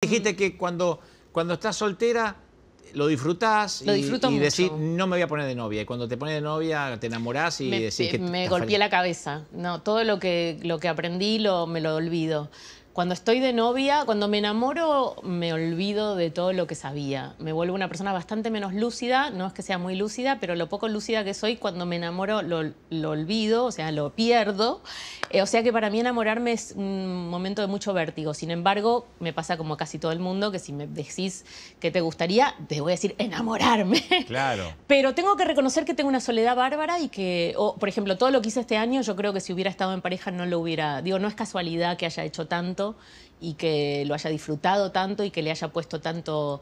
Dijiste que cuando, cuando estás soltera lo disfrutás y, decís, no me voy a poner de novia. Y cuando te pones de novia, te enamorás y decís que... Me golpeé la cabeza. No, todo lo que, lo que aprendí lo, me lo olvido. Cuando estoy de novia, cuando me enamoro, me olvido de todo lo que sabía. Me vuelvo una persona bastante menos lúcida, no es que sea muy lúcida, pero lo poco lúcida que soy, cuando me enamoro lo, olvido, o sea, lo pierdo. Eh, o sea que para mí enamorarme es un momento de mucho vértigo. Sin embargo, me pasa como casi todo el mundo, que si me decís que te gustaría, te voy a decir enamorarme. Claro. Pero tengo que reconocer que tengo una soledad bárbara y que, por ejemplo, todo lo que hice este año, yo creo que si hubiera estado en pareja no lo hubiera, digo, no es casualidad que haya hecho tanto y que lo haya disfrutado tanto y que le haya puesto tanto,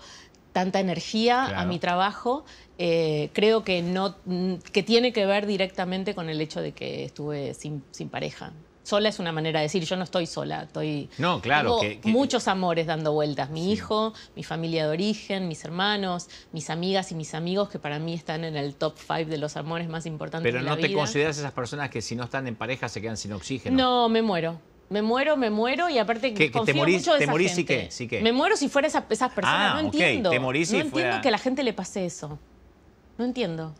tanta energía a mi trabajo, eh, creo que, no, mm, que tiene que ver directamente con el hecho de que estuve sin, pareja. Sola es una manera de decir, yo no estoy sola, estoy... No, claro. muchos amores dando vueltas. Mi hijo, mi familia de origen, mis hermanos, mis amigas y mis amigos, que para mí están en el top five de los amores más importantes de Pero no te consideras esas personas que si no están en pareja se quedan sin oxígeno. No, me muero. Me muero, me muero y aparte que confío te morís, te morís Y qué, sí Me muero si fuera esas personas. Ah, no entiendo. Te no entiendo que a la gente le pase eso. No entiendo.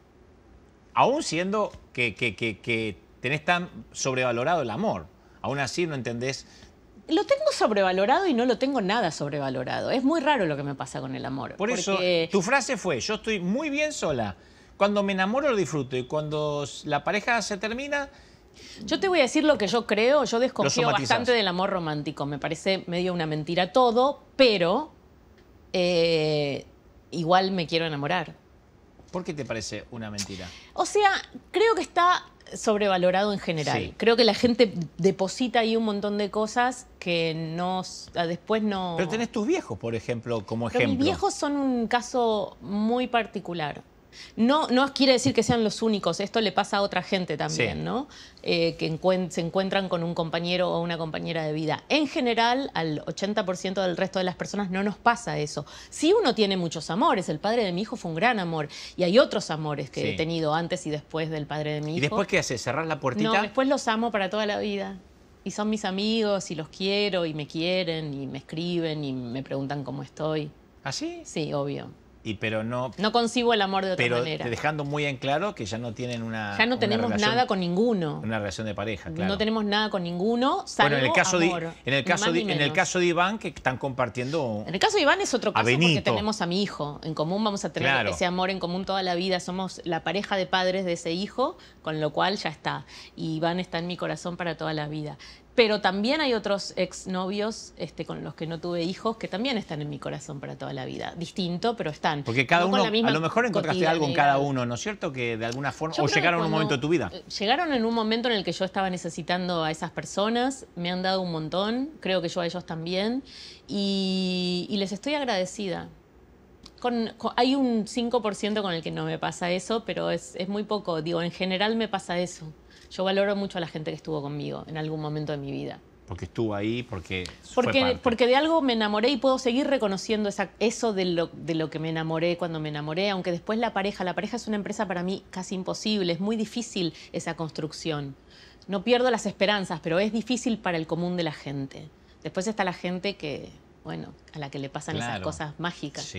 Aún siendo que, tenés tan sobrevalorado el amor, aún así no entendés lo tengo sobrevalorado y no lo tengo nada sobrevalorado. Es muy raro lo que me pasa con el amor. Por eso, tu frase fue, yo estoy muy bien sola. Cuando me enamoro lo disfruto y cuando la pareja se termina, yo te voy a decir lo que yo creo. Yo desconfío bastante del amor romántico. Me parece medio una mentira todo, pero eh, igual me quiero enamorar. ¿Por qué te parece una mentira? O sea, creo que está sobrevalorado en general. Creo que la gente deposita ahí un montón de cosas que no, después no... Pero tenés tus viejos, por ejemplo, como ejemplo. mis viejos son un caso muy particular. No, no quiere decir que sean los únicos, esto le pasa a otra gente también, ¿no? Eh, que se encuentran con un compañero o una compañera de vida. En general, al 80% del resto de las personas no nos pasa eso. Sí uno tiene muchos amores, el padre de mi hijo fue un gran amor y hay otros amores que he tenido antes y después del padre de mi hijo. ¿Y después qué hace? ¿Cerrar la puertita? No, después los amo para toda la vida y son mis amigos y los quiero y me quieren y me escriben y me preguntan cómo estoy. ¿Ah, Sí, obvio y pero no no concibo el amor de otra pero manera. dejando muy en claro que ya no tienen una ya no tenemos nada con ninguno una relación de pareja claro no tenemos nada con ninguno salvo bueno, en el caso amor, en el caso de, en el caso de Iván que están compartiendo en el caso de Iván es otro caso porque tenemos a mi hijo en común vamos a tener ese amor en común toda la vida somos la pareja de padres de ese hijo con lo cual ya está y Iván está en mi corazón para toda la vida pero también hay otros exnovios este, con los que no tuve hijos que también están en mi corazón para toda la vida. Distinto, pero están. Porque cada uno, a lo mejor encontraste algo en cada uno, ¿no es cierto? Que de alguna forma. o llegaron en un momento de tu vida. Eh, llegaron en un momento en el que yo estaba necesitando a esas personas. Me han dado un montón. Creo que yo a ellos también. y les estoy agradecida hay un 5% con el que no me pasa eso, pero es, muy poco. Digo, en general me pasa eso. Yo valoro mucho a la gente que estuvo conmigo en algún momento de mi vida. Porque estuvo ahí, porque... Porque, fue porque de algo me enamoré y puedo seguir reconociendo eso de lo, de lo que me enamoré cuando me enamoré, aunque después la pareja, la pareja es una empresa para mí casi imposible, es muy difícil esa construcción. No pierdo las esperanzas, pero es difícil para el común de la gente. Después está la gente que, bueno, a la que le pasan esas cosas mágicas.